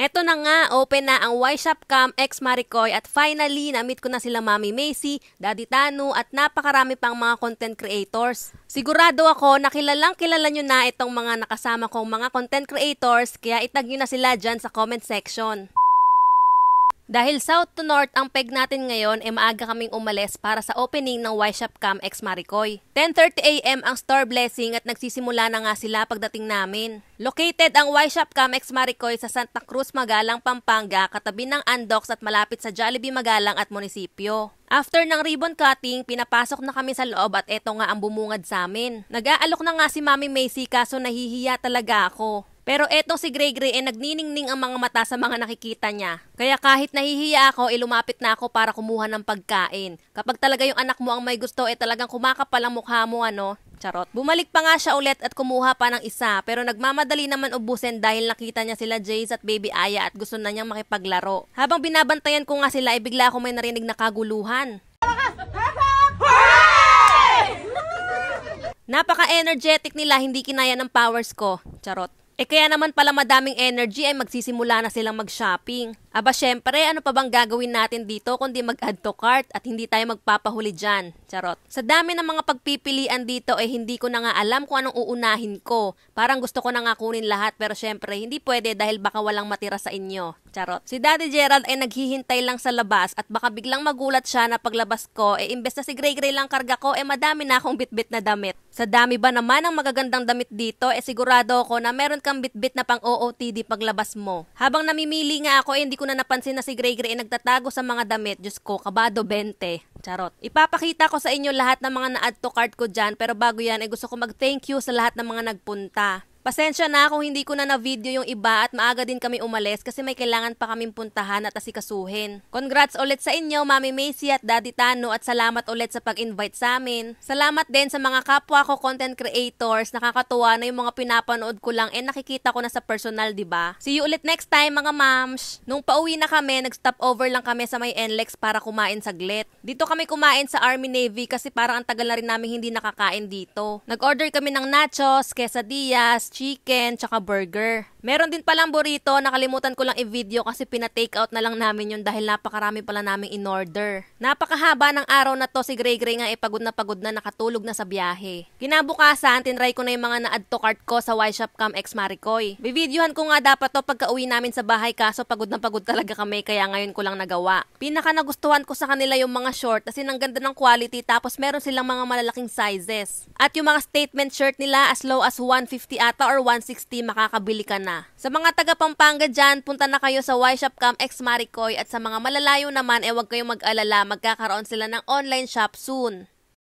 Eto na nga, open na ang YShop Cam ex Maricoy at finally, na-meet ko na sila Mami Macy, Daddy Tanu at napakarami pang mga content creators. Sigurado ako na kilalang kilala nyo na itong mga nakasama kong mga content creators kaya itag nyo na sila dyan sa comment section. Dahil south to north ang peg natin ngayon, e eh maaga kaming umalis para sa opening ng Wyshop Cam X Maricoy. 10.30am ang store blessing at nagsisimula na nga sila pagdating namin. Located ang Wyshop Cam X Maricoy sa Santa Cruz, Magalang, Pampanga, katabi ng Andox at malapit sa Jollibee Magalang at munisipyo. After ng ribbon cutting, pinapasok na kami sa loob at eto nga ang bumungad sa amin. Nag-aalok na nga si Mami Macy kaso nahihiya talaga ako. Pero etong si Grey Grey eh, nagniningning ang mga mata sa mga nakikita niya. Kaya kahit nahihiya ako, ilumapit eh, na ako para kumuha ng pagkain. Kapag talaga yung anak mo ang may gusto, eh talagang kumakapal ang mukha mo, ano? Charot. Bumalik pa nga siya ulit at kumuha pa ng isa pero nagmamadali naman ubusin dahil nakita niya sila Jace at Baby Aya at gusto na niyang makipaglaro. Habang binabantayan ko nga sila ay eh, bigla ako may narinig na kaguluhan. Napaka-energetic nila, hindi kinaya ng powers ko. Charot. Eh kaya naman pala madaming energy ay magsisimula na silang mag-shopping. Aba syempre, ano pa bang gagawin natin dito kundi mag-add to cart at hindi tayo magpapahuli dyan. Charot. Sa dami ng mga pagpipilian dito eh hindi ko na nga alam kung anong uunahin ko. Parang gusto ko na nga kunin lahat pero syempre hindi pwede dahil baka walang matira sa inyo. Charot. Si Daddy Gerald ay naghihintay lang sa labas at baka biglang magulat siya na paglabas ko eh imbes na si Grey Grey lang karga ko eh madami na akong bitbit na damit. Sa dami ba naman ang magagandang damit dito eh sigurado ako na meron ka kang bitbit na pang OOTD paglabas mo. Habang namimili nga ako, eh, hindi ko na napansin na si Grey Grey nagtatago sa mga damit. Diyos ko, kabado 20. Charot. Ipapakita ko sa inyo lahat ng mga na-add to cart ko dyan, pero bago yan, eh, gusto ko mag-thank you sa lahat ng mga nagpunta. Pasensya na kung hindi ko na na-video yung iba at maaga din kami umalis kasi may kailangan pa kaming puntahan at asikasuhin. Congrats ulit sa inyo, Mami Macy at Daddy Tano at salamat ulit sa pag-invite sa amin. Salamat din sa mga kapwa ko content creators. Nakakatuwa na yung mga pinapanood ko lang eh nakikita ko na sa personal, di ba? See you ulit next time, mga mams! Nung pauwi na kami, nag-stop over lang kami sa may NLEX para kumain saglit. Dito kami kumain sa Army Navy kasi parang ang tagal na rin namin hindi nakakain dito. Nag-order kami ng nachos, quesadillas, chicken, tsaka burger. Meron din palang burrito, nakalimutan ko lang i-video kasi pina-take out na lang namin yun dahil napakarami pala namin in-order. Napakahaba ng araw na to, si Grey Grey nga ipagod eh, na pagod na nakatulog na sa biyahe. Kinabukasan, tinry ko na yung mga na-add to cart ko sa y Cam X Maricoy. Bivideohan ko nga dapat to pagka uwi namin sa bahay kaso pagod na pagod talaga kami kaya ngayon ko lang nagawa. Pinaka nagustuhan ko sa kanila yung mga short kasi ang ganda ng quality tapos meron silang mga malalaking sizes. At yung mga statement shirt nila as low as 150 ata or 160 makakabili ka na na. Sa mga taga Pampanga dyan, punta na kayo sa Y-Shop Camp Ex Maricoy at sa mga malalayo naman, eh wag kayong mag-alala, magkakaroon sila ng online shop soon.